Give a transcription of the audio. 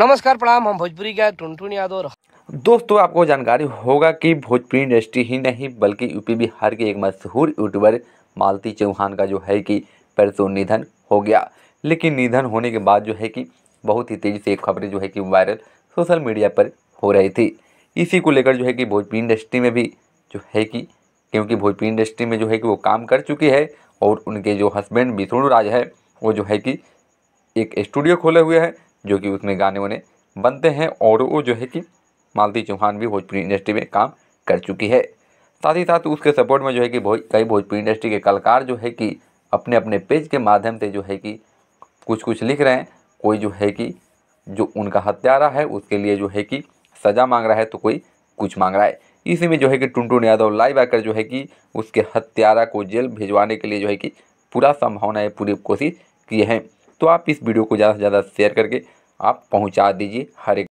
नमस्कार प्रणाम हम भोजपुरी का टुनटुन यादव दोस्तों आपको जानकारी होगा कि भोजपुरी इंडस्ट्री ही नहीं बल्कि यूपी बिहार के एक मशहूर यूट्यूबर मालती चौहान का जो है कि परसों निधन हो गया लेकिन निधन होने के बाद जो है कि बहुत ही तेज़ी से एक खबरें जो है कि वायरल सोशल मीडिया पर हो रही थी इसी को लेकर जो है कि भोजपुरी इंडस्ट्री में भी जो है कि क्योंकि भोजपुरी इंडस्ट्री में जो है कि वो काम कर चुकी है और उनके जो हस्बैंड विष्णु राज है वो जो है कि एक स्टूडियो खोले हुए हैं जो कि उसमें गाने वाने बनते हैं और वो जो है कि मालती चौहान भी भोजपुरी इंडस्ट्री में काम कर चुकी है साथ ही साथ उसके सपोर्ट में जो है कि कई भोजपुरी इंडस्ट्री के कलाकार जो है कि अपने अपने पेज के माध्यम से जो है कि कुछ कुछ लिख रहे हैं कोई जो है कि जो उनका हत्यारा है उसके लिए जो है कि सज़ा मांग रहा है तो कोई कुछ मांग रहा है इसी में जो है कि टुनटुन यादव लाइव आकर जो है कि उसके हत्यारा को जेल भिजवाने के लिए जो है कि पूरा संभावनाएँ पूरी कोशिश किए हैं तो आप इस वीडियो को ज़्यादा से ज़्यादा शेयर करके आप पहुँचा दीजिए हर एक